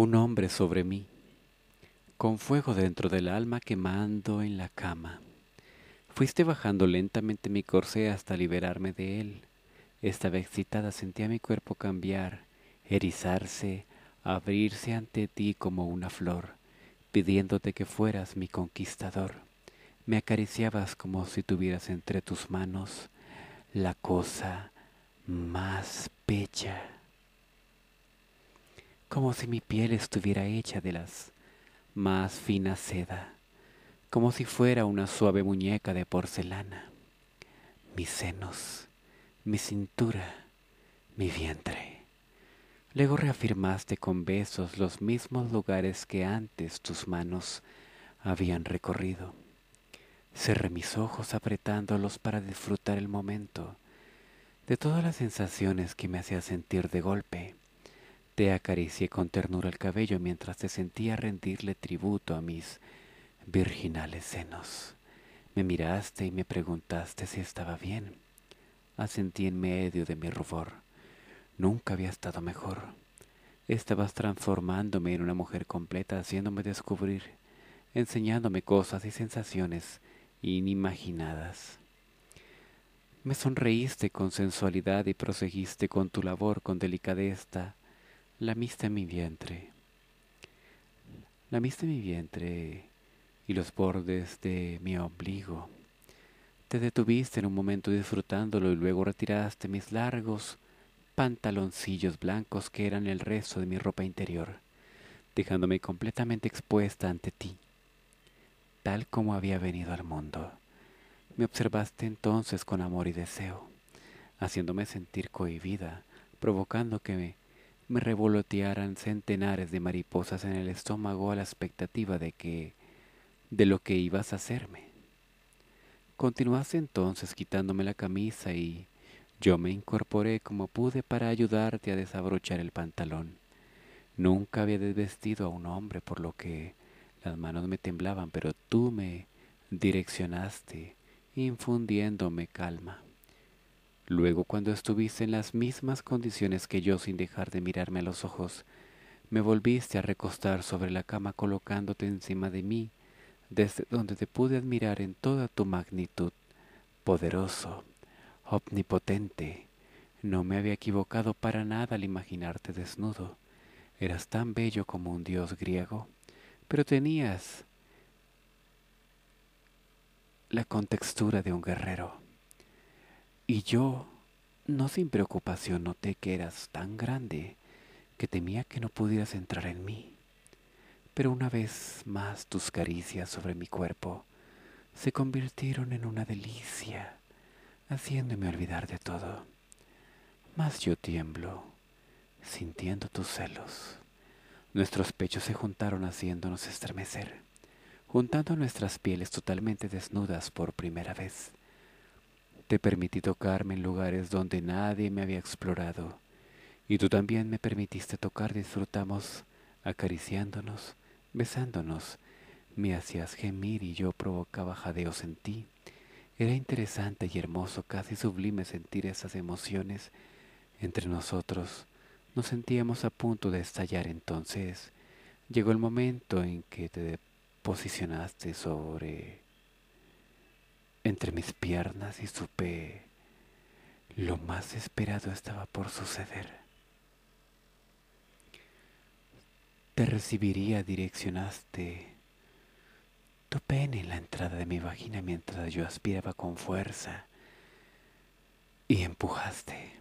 un hombre sobre mí, con fuego dentro del alma quemando en la cama. Fuiste bajando lentamente mi corsé hasta liberarme de él. Estaba excitada, sentía mi cuerpo cambiar, erizarse, abrirse ante ti como una flor, pidiéndote que fueras mi conquistador. Me acariciabas como si tuvieras entre tus manos la cosa más bella como si mi piel estuviera hecha de las más fina seda, como si fuera una suave muñeca de porcelana. Mis senos, mi cintura, mi vientre. Luego reafirmaste con besos los mismos lugares que antes tus manos habían recorrido. Cerré mis ojos apretándolos para disfrutar el momento de todas las sensaciones que me hacía sentir de golpe. Te acaricié con ternura el cabello mientras te sentía rendirle tributo a mis virginales senos. Me miraste y me preguntaste si estaba bien. Asentí en medio de mi rubor. Nunca había estado mejor. Estabas transformándome en una mujer completa, haciéndome descubrir, enseñándome cosas y sensaciones inimaginadas. Me sonreíste con sensualidad y proseguiste con tu labor con delicadeza la en mi vientre. la en mi vientre y los bordes de mi ombligo. Te detuviste en un momento disfrutándolo y luego retiraste mis largos pantaloncillos blancos que eran el resto de mi ropa interior, dejándome completamente expuesta ante ti, tal como había venido al mundo. Me observaste entonces con amor y deseo, haciéndome sentir cohibida, provocando que me me revolotearan centenares de mariposas en el estómago a la expectativa de que de lo que ibas a hacerme. Continuaste entonces quitándome la camisa y yo me incorporé como pude para ayudarte a desabrochar el pantalón. Nunca había desvestido a un hombre, por lo que las manos me temblaban, pero tú me direccionaste, infundiéndome calma. Luego, cuando estuviste en las mismas condiciones que yo sin dejar de mirarme a los ojos, me volviste a recostar sobre la cama colocándote encima de mí, desde donde te pude admirar en toda tu magnitud, poderoso, omnipotente. No me había equivocado para nada al imaginarte desnudo. Eras tan bello como un dios griego, pero tenías la contextura de un guerrero. Y yo, no sin preocupación, noté que eras tan grande que temía que no pudieras entrar en mí. Pero una vez más tus caricias sobre mi cuerpo se convirtieron en una delicia, haciéndome olvidar de todo. Mas yo tiemblo, sintiendo tus celos. Nuestros pechos se juntaron haciéndonos estremecer, juntando nuestras pieles totalmente desnudas por primera vez. Te permití tocarme en lugares donde nadie me había explorado. Y tú también me permitiste tocar, disfrutamos acariciándonos, besándonos. Me hacías gemir y yo provocaba jadeos en ti. Era interesante y hermoso, casi sublime sentir esas emociones entre nosotros. Nos sentíamos a punto de estallar entonces. Llegó el momento en que te posicionaste sobre entre mis piernas y supe lo más esperado estaba por suceder. Te recibiría, direccionaste tu pene en la entrada de mi vagina mientras yo aspiraba con fuerza y empujaste,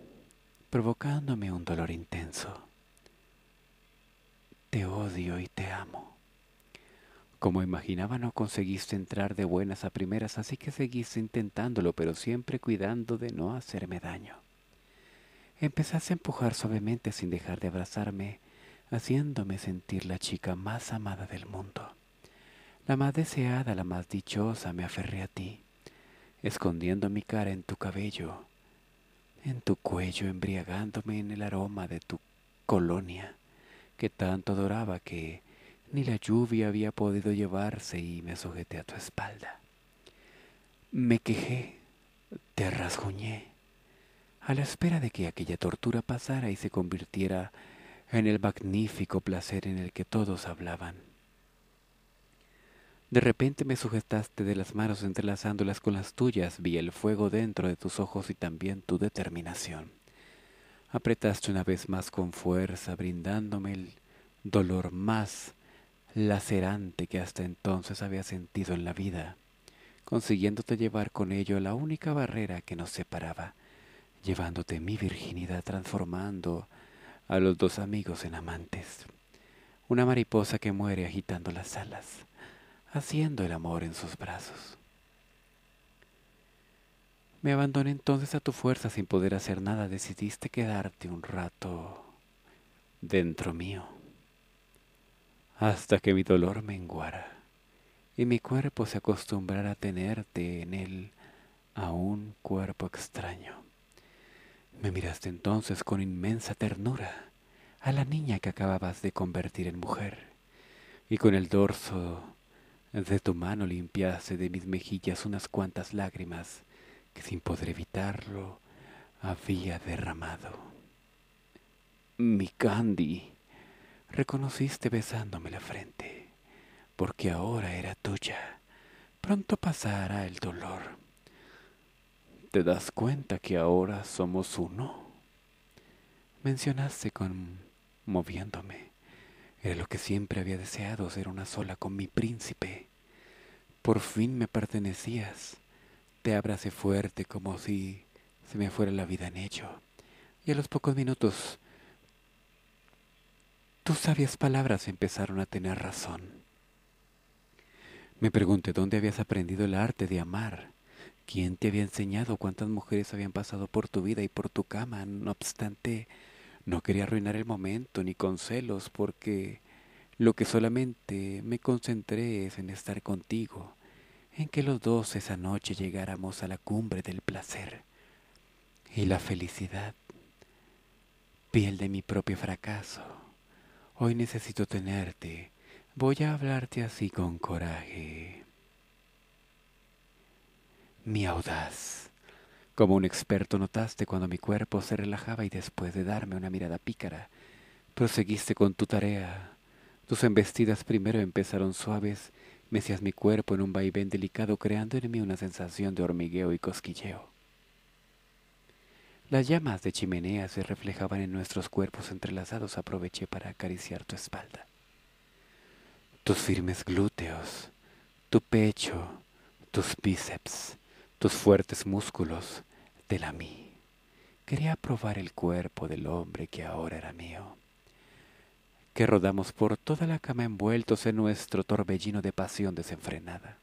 provocándome un dolor intenso. Te odio y te amo. Como imaginaba no conseguiste entrar de buenas a primeras, así que seguiste intentándolo, pero siempre cuidando de no hacerme daño. Empezaste a empujar suavemente sin dejar de abrazarme, haciéndome sentir la chica más amada del mundo. La más deseada, la más dichosa, me aferré a ti, escondiendo mi cara en tu cabello, en tu cuello, embriagándome en el aroma de tu colonia, que tanto adoraba que ni la lluvia había podido llevarse y me sujeté a tu espalda. Me quejé, te rasguñé, a la espera de que aquella tortura pasara y se convirtiera en el magnífico placer en el que todos hablaban. De repente me sujetaste de las manos entrelazándolas con las tuyas, vi el fuego dentro de tus ojos y también tu determinación. Apretaste una vez más con fuerza, brindándome el dolor más lacerante que hasta entonces había sentido en la vida, consiguiéndote llevar con ello la única barrera que nos separaba, llevándote mi virginidad transformando a los dos amigos en amantes. Una mariposa que muere agitando las alas, haciendo el amor en sus brazos. Me abandoné entonces a tu fuerza sin poder hacer nada. Decidiste quedarte un rato dentro mío hasta que mi dolor menguara y mi cuerpo se acostumbrara a tenerte en él a un cuerpo extraño. Me miraste entonces con inmensa ternura a la niña que acababas de convertir en mujer, y con el dorso de tu mano limpiaste de mis mejillas unas cuantas lágrimas que sin poder evitarlo había derramado. Mi Candy, reconociste besándome la frente, porque ahora era tuya. Pronto pasará el dolor. ¿Te das cuenta que ahora somos uno? Mencionaste con moviéndome, Era lo que siempre había deseado, ser una sola con mi príncipe. Por fin me pertenecías. Te abracé fuerte como si se me fuera la vida en ello. Y a los pocos minutos tus sabias palabras empezaron a tener razón. Me pregunté dónde habías aprendido el arte de amar, quién te había enseñado, cuántas mujeres habían pasado por tu vida y por tu cama. No obstante, no quería arruinar el momento ni con celos, porque lo que solamente me concentré es en estar contigo, en que los dos esa noche llegáramos a la cumbre del placer y la felicidad, piel de mi propio fracaso. Hoy necesito tenerte. Voy a hablarte así con coraje. Mi audaz. Como un experto notaste cuando mi cuerpo se relajaba y después de darme una mirada pícara, proseguiste con tu tarea. Tus embestidas primero empezaron suaves, mecías mi cuerpo en un vaivén delicado creando en mí una sensación de hormigueo y cosquilleo. Las llamas de chimenea se reflejaban en nuestros cuerpos entrelazados. Aproveché para acariciar tu espalda. Tus firmes glúteos, tu pecho, tus bíceps, tus fuertes músculos, te mí. Quería probar el cuerpo del hombre que ahora era mío. Que rodamos por toda la cama envueltos en nuestro torbellino de pasión desenfrenada.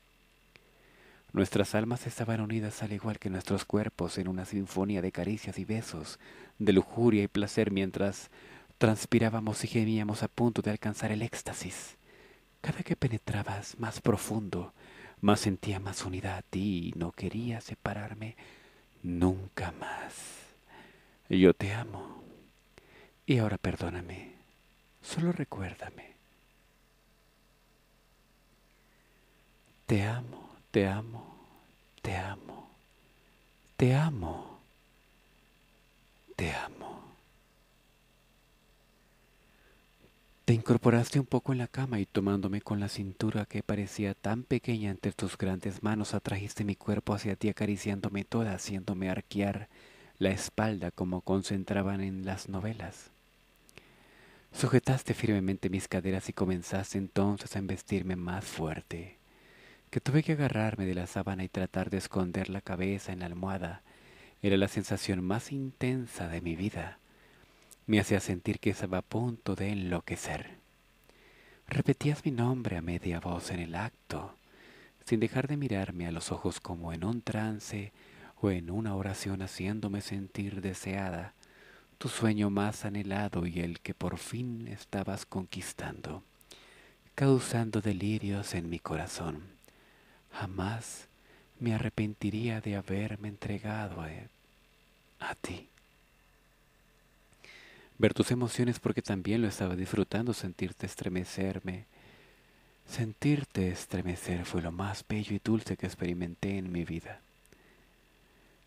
Nuestras almas estaban unidas al igual que nuestros cuerpos en una sinfonía de caricias y besos, de lujuria y placer mientras transpirábamos y gemíamos a punto de alcanzar el éxtasis. Cada que penetrabas más profundo, más sentía más unidad a ti y no quería separarme nunca más. Yo te amo. Y ahora perdóname. Solo recuérdame. Te amo te amo, te amo, te amo, te amo. Te incorporaste un poco en la cama y tomándome con la cintura que parecía tan pequeña entre tus grandes manos, atrajiste mi cuerpo hacia ti acariciándome toda, haciéndome arquear la espalda como concentraban en las novelas. Sujetaste firmemente mis caderas y comenzaste entonces a embestirme más fuerte que tuve que agarrarme de la sábana y tratar de esconder la cabeza en la almohada. Era la sensación más intensa de mi vida. Me hacía sentir que estaba a punto de enloquecer. Repetías mi nombre a media voz en el acto, sin dejar de mirarme a los ojos como en un trance o en una oración haciéndome sentir deseada, tu sueño más anhelado y el que por fin estabas conquistando, causando delirios en mi corazón jamás me arrepentiría de haberme entregado a, ti. Ver tus emociones porque también lo estaba disfrutando, sentirte estremecerme. Sentirte estremecer fue lo más bello y dulce que experimenté en mi vida.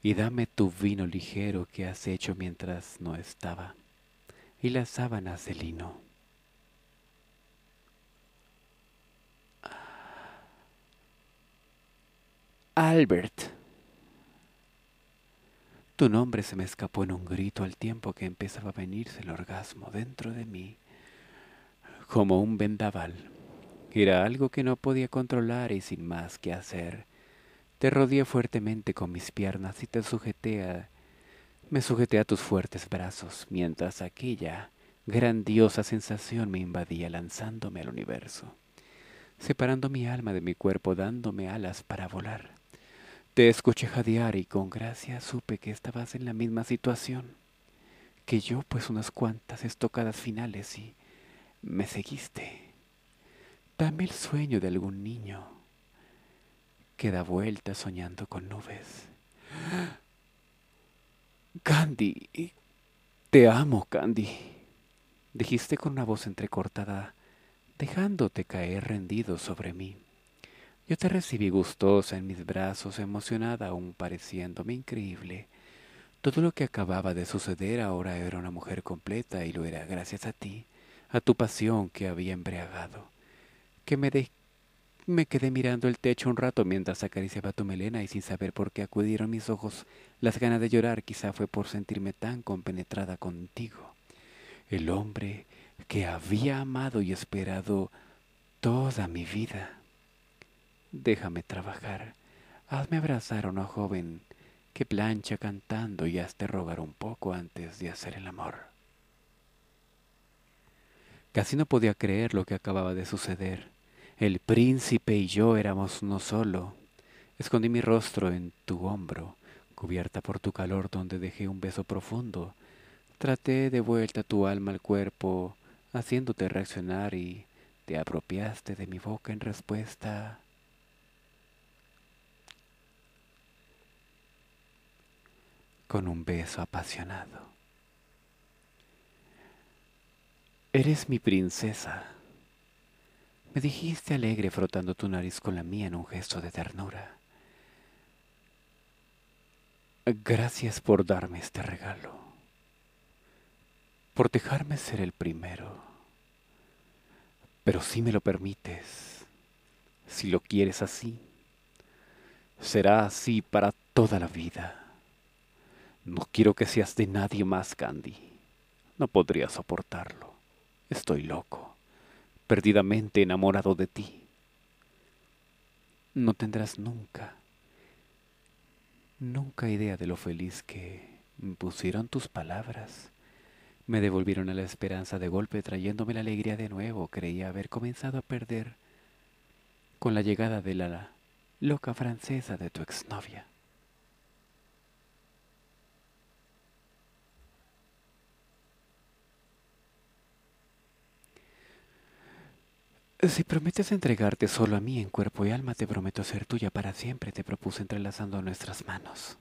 Y dame tu vino ligero que has hecho mientras no estaba, y las sábanas de lino. Albert. Tu nombre se me escapó en un grito al tiempo que empezaba a venirse el orgasmo dentro de mí, como un vendaval. Era algo que no podía controlar y sin más que hacer. Te rodeé fuertemente con mis piernas y te sujeté a... Me sujeté a tus fuertes brazos mientras aquella grandiosa sensación me invadía lanzándome al universo, separando mi alma de mi cuerpo, dándome alas para volar. Te escuché jadear y con gracia supe que estabas en la misma situación que yo, pues unas cuantas estocadas finales y me seguiste. Dame el sueño de algún niño que da vuelta soñando con nubes. Candy, te amo, Candy, dijiste con una voz entrecortada, dejándote caer rendido sobre mí. Yo te recibí gustosa en mis brazos, emocionada aún pareciéndome increíble. Todo lo que acababa de suceder ahora era una mujer completa y lo era gracias a ti, a tu pasión que había embriagado. Que me, me quedé mirando el techo un rato mientras acariciaba tu melena y sin saber por qué acudieron mis ojos las ganas de llorar, quizá fue por sentirme tan compenetrada contigo. El hombre que había amado y esperado toda mi vida. Déjame trabajar. Hazme abrazar a oh una joven que plancha cantando y hazte rogar un poco antes de hacer el amor. Casi no podía creer lo que acababa de suceder. El príncipe y yo éramos uno solo. Escondí mi rostro en tu hombro, cubierta por tu calor donde dejé un beso profundo. Traté de vuelta tu alma al cuerpo, haciéndote reaccionar y te apropiaste de mi boca en respuesta. con un beso apasionado. Eres mi princesa, me dijiste alegre frotando tu nariz con la mía en un gesto de ternura. Gracias por darme este regalo, por dejarme ser el primero. Pero si me lo permites, si lo quieres así, será así para toda la vida. No quiero que seas de nadie más, Candy. No podría soportarlo. Estoy loco, perdidamente enamorado de ti. No tendrás nunca, nunca idea de lo feliz que me pusieron tus palabras. Me devolvieron a la esperanza de golpe, trayéndome la alegría de nuevo. Creía haber comenzado a perder con la llegada de la loca francesa de tu exnovia. Si prometes entregarte solo a mí en cuerpo y alma, te prometo ser tuya para siempre, te propuse entrelazando nuestras manos.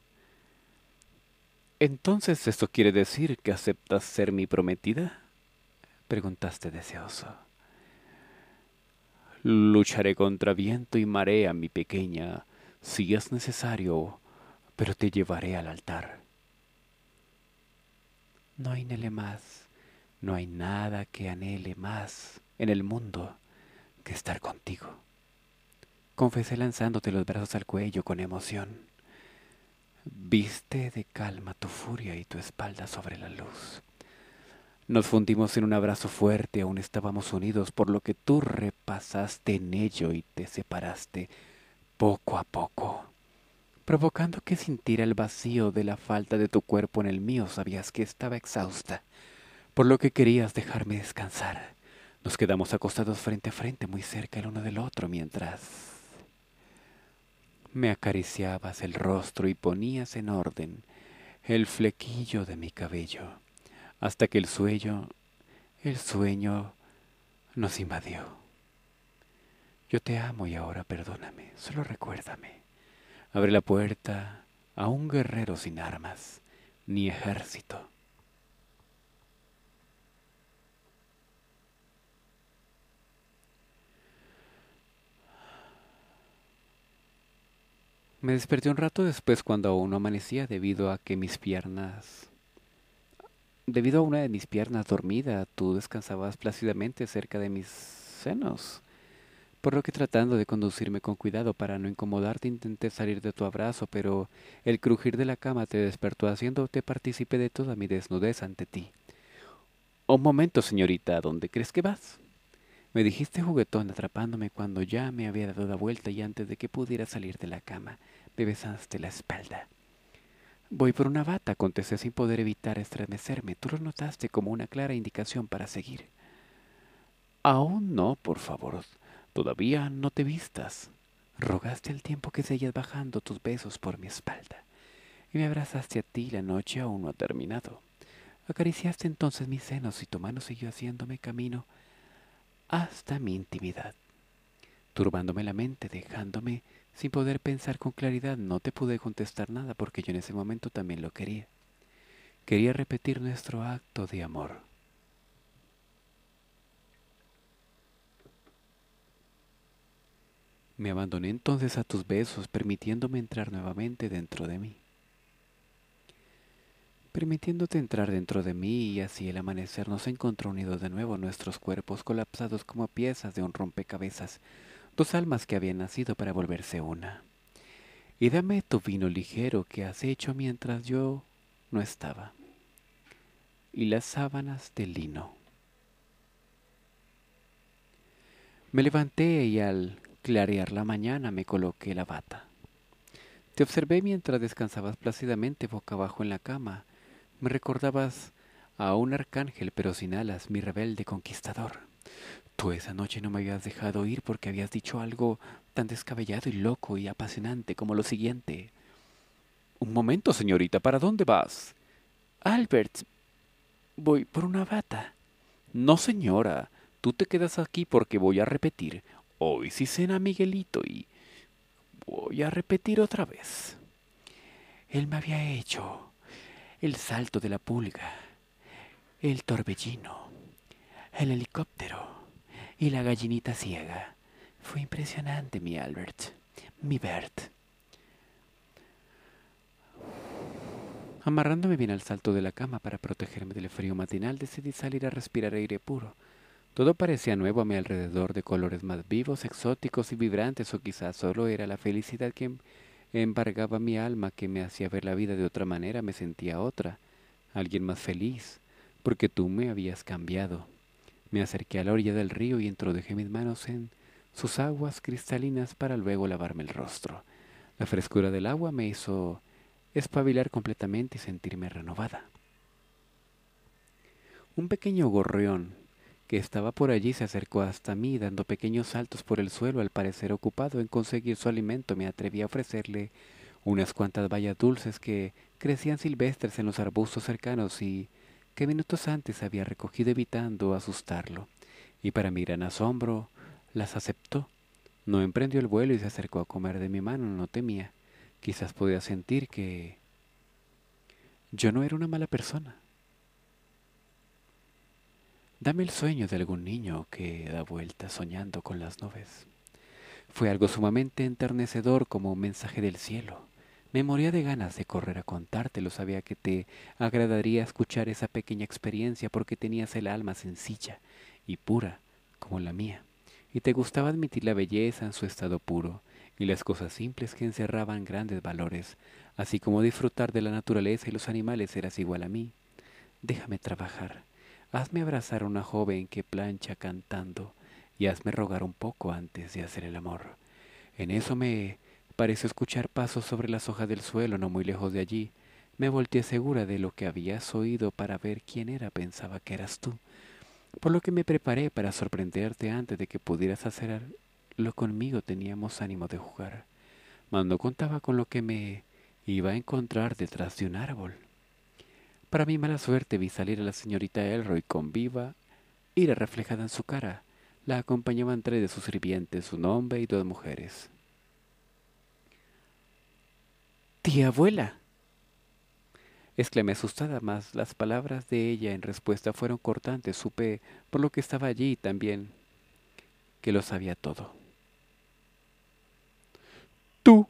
Entonces, ¿esto quiere decir que aceptas ser mi prometida? Preguntaste deseoso. Lucharé contra viento y marea, mi pequeña, si es necesario, pero te llevaré al altar. No anhele más, no hay nada que anhele más en el mundo que estar contigo. Confesé lanzándote los brazos al cuello con emoción. Viste de calma tu furia y tu espalda sobre la luz. Nos fundimos en un abrazo fuerte, aún estábamos unidos, por lo que tú repasaste en ello y te separaste poco a poco, provocando que sintiera el vacío de la falta de tu cuerpo en el mío. Sabías que estaba exhausta, por lo que querías dejarme descansar. Nos quedamos acostados frente a frente, muy cerca el uno del otro, mientras me acariciabas el rostro y ponías en orden el flequillo de mi cabello, hasta que el sueño, el sueño nos invadió. Yo te amo y ahora perdóname, solo recuérdame. Abre la puerta a un guerrero sin armas, ni ejército Me desperté un rato después cuando aún no amanecía debido a que mis piernas... Debido a una de mis piernas dormida, tú descansabas plácidamente cerca de mis senos. Por lo que tratando de conducirme con cuidado para no incomodarte intenté salir de tu abrazo, pero el crujir de la cama te despertó haciéndote partícipe de toda mi desnudez ante ti. Un momento, señorita, dónde crees que vas? Me dijiste juguetón atrapándome cuando ya me había dado la vuelta y antes de que pudiera salir de la cama, me besaste la espalda. Voy por una bata, contesté sin poder evitar estremecerme. Tú lo notaste como una clara indicación para seguir. Aún no, por favor. Todavía no te vistas. Rogaste el tiempo que seguías bajando tus besos por mi espalda. Y me abrazaste a ti, la noche aún no ha terminado. Acariciaste entonces mis senos y tu mano siguió haciéndome camino hasta mi intimidad, turbándome la mente, dejándome sin poder pensar con claridad. No te pude contestar nada porque yo en ese momento también lo quería. Quería repetir nuestro acto de amor. Me abandoné entonces a tus besos, permitiéndome entrar nuevamente dentro de mí permitiéndote entrar dentro de mí y así el amanecer nos encontró unidos de nuevo nuestros cuerpos colapsados como piezas de un rompecabezas, dos almas que habían nacido para volverse una. Y dame tu vino ligero que has hecho mientras yo no estaba. Y las sábanas de lino. Me levanté y al clarear la mañana me coloqué la bata. Te observé mientras descansabas plácidamente boca abajo en la cama, me recordabas a un arcángel pero sin alas, mi rebelde conquistador. Tú esa noche no me habías dejado ir porque habías dicho algo tan descabellado y loco y apasionante como lo siguiente. Un momento, señorita, ¿para dónde vas? Albert, voy por una bata. No, señora, tú te quedas aquí porque voy a repetir. Hoy sí cena Miguelito y... Voy a repetir otra vez. Él me había hecho el salto de la pulga, el torbellino, el helicóptero y la gallinita ciega. Fue impresionante, mi Albert, mi Bert. Amarrándome bien al salto de la cama para protegerme del frío matinal, decidí salir a respirar aire puro. Todo parecía nuevo a mi alrededor, de colores más vivos, exóticos y vibrantes, o quizás solo era la felicidad quien embargaba mi alma que me hacía ver la vida de otra manera, me sentía otra, alguien más feliz, porque tú me habías cambiado. Me acerqué a la orilla del río y introduje mis manos en sus aguas cristalinas para luego lavarme el rostro. La frescura del agua me hizo espabilar completamente y sentirme renovada. Un pequeño gorrión que estaba por allí, se acercó hasta mí, dando pequeños saltos por el suelo, al parecer ocupado en conseguir su alimento, me atreví a ofrecerle unas cuantas bayas dulces que crecían silvestres en los arbustos cercanos y que minutos antes había recogido evitando asustarlo, y para mi gran asombro, las aceptó. No emprendió el vuelo y se acercó a comer de mi mano, no temía. Quizás podía sentir que yo no era una mala persona. Dame el sueño de algún niño que da vueltas soñando con las nubes. Fue algo sumamente enternecedor como un mensaje del cielo. Me moría de ganas de correr a contártelo, sabía que te agradaría escuchar esa pequeña experiencia porque tenías el alma sencilla y pura como la mía, y te gustaba admitir la belleza en su estado puro y las cosas simples que encerraban grandes valores, así como disfrutar de la naturaleza y los animales eras igual a mí. Déjame trabajar Hazme abrazar a una joven que plancha cantando y hazme rogar un poco antes de hacer el amor. En eso me pareció escuchar pasos sobre las hojas del suelo no muy lejos de allí. Me volteé segura de lo que habías oído para ver quién era, pensaba que eras tú, por lo que me preparé para sorprenderte antes de que pudieras hacer lo conmigo teníamos ánimo de jugar, mas contaba con lo que me iba a encontrar detrás de un árbol. Para mi mala suerte vi salir a la señorita Elroy con viva ira reflejada en su cara. La acompañaban tres de sus sirvientes, un hombre y dos mujeres. Tía abuela. Exclamé asustada, mas las palabras de ella en respuesta fueron cortantes. Supe, por lo que estaba allí también, que lo sabía todo. Tú,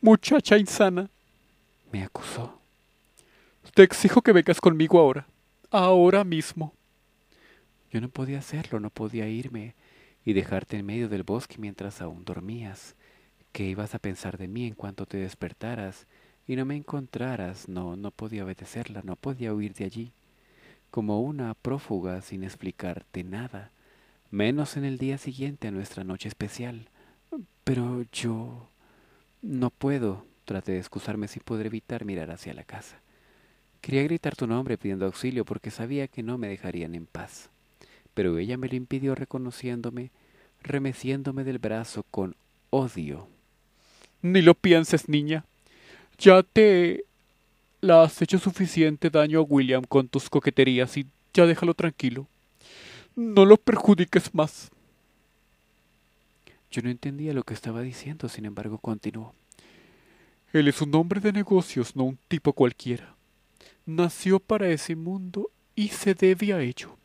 muchacha insana, me acusó. Te exijo que vengas conmigo ahora, ahora mismo. Yo no podía hacerlo, no podía irme y dejarte en medio del bosque mientras aún dormías. ¿Qué ibas a pensar de mí en cuanto te despertaras y no me encontraras? No, no podía obedecerla, no podía huir de allí. Como una prófuga sin explicarte nada, menos en el día siguiente a nuestra noche especial. Pero yo... no puedo. Traté de excusarme sin poder evitar mirar hacia la casa. Quería gritar tu nombre pidiendo auxilio porque sabía que no me dejarían en paz. Pero ella me lo impidió reconociéndome, remeciéndome del brazo con odio. Ni lo pienses, niña. Ya te la has hecho suficiente daño a William con tus coqueterías y ya déjalo tranquilo. No lo perjudiques más. Yo no entendía lo que estaba diciendo, sin embargo continuó. Él es un hombre de negocios, no un tipo cualquiera nació para ese mundo y se debe a ello.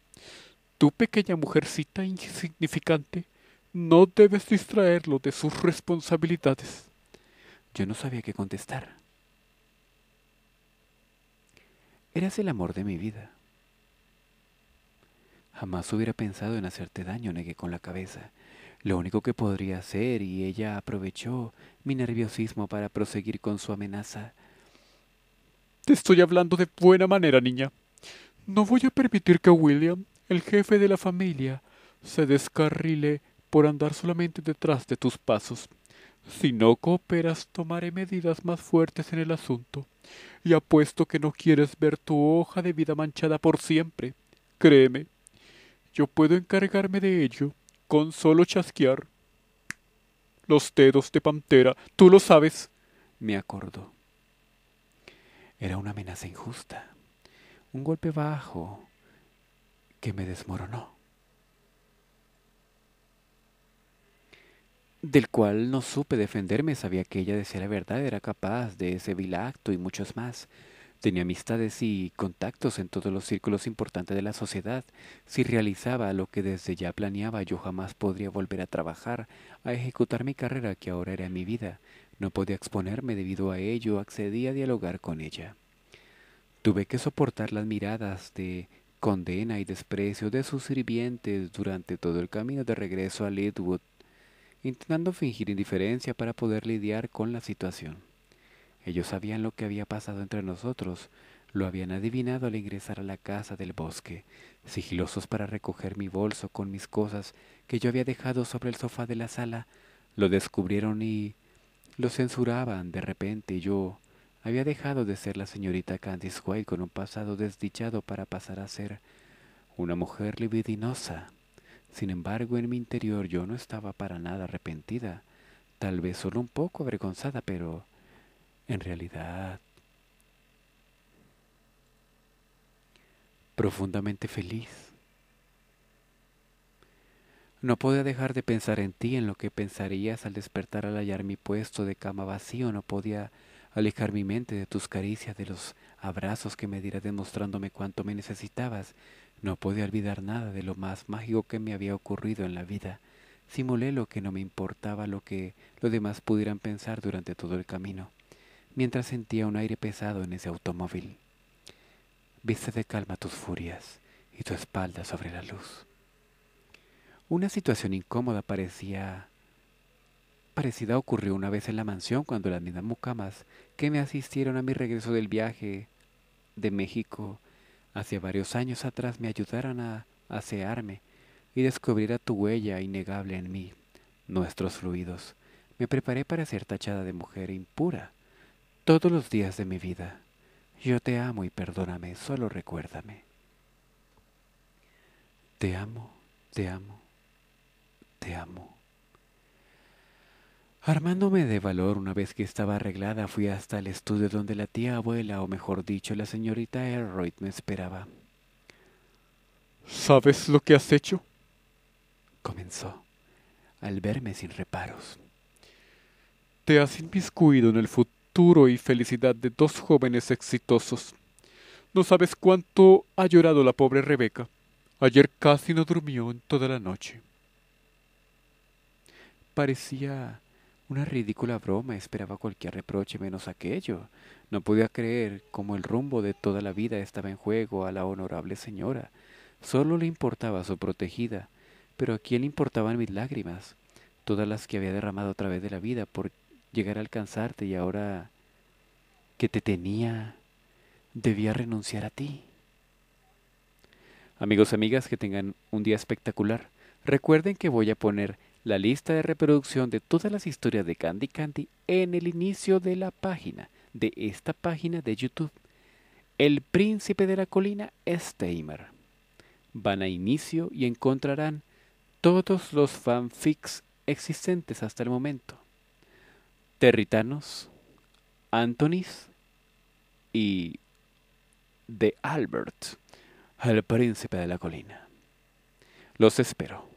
tu pequeña mujercita insignificante, no debes distraerlo de sus responsabilidades. Yo no sabía qué contestar. Eras el amor de mi vida. Jamás hubiera pensado en hacerte daño, negué con la cabeza. Lo único que podría hacer, y ella aprovechó mi nerviosismo para proseguir con su amenaza, te estoy hablando de buena manera, niña. No voy a permitir que William, el jefe de la familia, se descarrile por andar solamente detrás de tus pasos. Si no cooperas, tomaré medidas más fuertes en el asunto. Y apuesto que no quieres ver tu hoja de vida manchada por siempre. Créeme, yo puedo encargarme de ello con solo chasquear los dedos de pantera. Tú lo sabes. Me acordó. Era una amenaza injusta, un golpe bajo que me desmoronó, del cual no supe defenderme, sabía que ella decía la verdad, era capaz de ese vil acto y muchos más. Tenía amistades y contactos en todos los círculos importantes de la sociedad. Si realizaba lo que desde ya planeaba, yo jamás podría volver a trabajar, a ejecutar mi carrera que ahora era mi vida. No podía exponerme debido a ello, accedí a dialogar con ella. Tuve que soportar las miradas de condena y desprecio de sus sirvientes durante todo el camino de regreso a Lidwood, intentando fingir indiferencia para poder lidiar con la situación. Ellos sabían lo que había pasado entre nosotros, lo habían adivinado al ingresar a la casa del bosque, sigilosos para recoger mi bolso con mis cosas que yo había dejado sobre el sofá de la sala, lo descubrieron y lo censuraban de repente y yo había dejado de ser la señorita Candice White con un pasado desdichado para pasar a ser una mujer libidinosa. Sin embargo, en mi interior yo no estaba para nada arrepentida, tal vez solo un poco avergonzada, pero en realidad profundamente feliz. No podía dejar de pensar en ti, en lo que pensarías al despertar al hallar mi puesto de cama vacío. No podía alejar mi mente de tus caricias, de los abrazos que me dieras demostrándome cuánto me necesitabas. No podía olvidar nada de lo más mágico que me había ocurrido en la vida. Simulé lo que no me importaba lo que los demás pudieran pensar durante todo el camino, mientras sentía un aire pesado en ese automóvil. Viste de calma tus furias y tu espalda sobre la luz. Una situación incómoda parecía parecida ocurrió una vez en la mansión cuando las mismas mucamas que me asistieron a mi regreso del viaje de México hacia varios años atrás me ayudaron a asearme y descubrir a tu huella innegable en mí, nuestros fluidos. Me preparé para ser tachada de mujer impura todos los días de mi vida. Yo te amo y perdóname, solo recuérdame. Te amo, te amo te amo. Armándome de valor, una vez que estaba arreglada, fui hasta el estudio donde la tía abuela, o mejor dicho, la señorita Elroyd me esperaba. ¿Sabes lo que has hecho? comenzó, al verme sin reparos. Te has inmiscuido en el futuro y felicidad de dos jóvenes exitosos. No sabes cuánto ha llorado la pobre Rebeca. Ayer casi no durmió en toda la noche parecía una ridícula broma, esperaba cualquier reproche menos aquello. No podía creer cómo el rumbo de toda la vida estaba en juego a la honorable señora. Solo le importaba su protegida, pero a quién le importaban mis lágrimas, todas las que había derramado a través de la vida por llegar a alcanzarte y ahora que te tenía, debía renunciar a ti. Amigos, amigas, que tengan un día espectacular. Recuerden que voy a poner la lista de reproducción de todas las historias de Candy Candy en el inicio de la página, de esta página de YouTube. El príncipe de la colina es Tamer. Van a inicio y encontrarán todos los fanfics existentes hasta el momento. Territanos, Antonis y de Albert, el príncipe de la colina. Los espero.